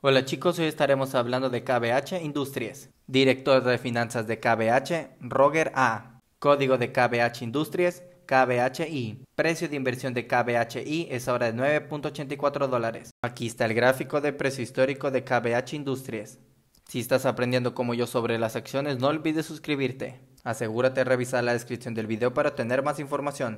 Hola chicos, hoy estaremos hablando de KBH Industries. Director de Finanzas de KBH, Roger A. Código de KBH Industries, KBHI. Precio de inversión de KBHI es ahora de 9.84 dólares. Aquí está el gráfico de precio histórico de KBH Industries. Si estás aprendiendo como yo sobre las acciones, no olvides suscribirte. Asegúrate de revisar la descripción del video para tener más información.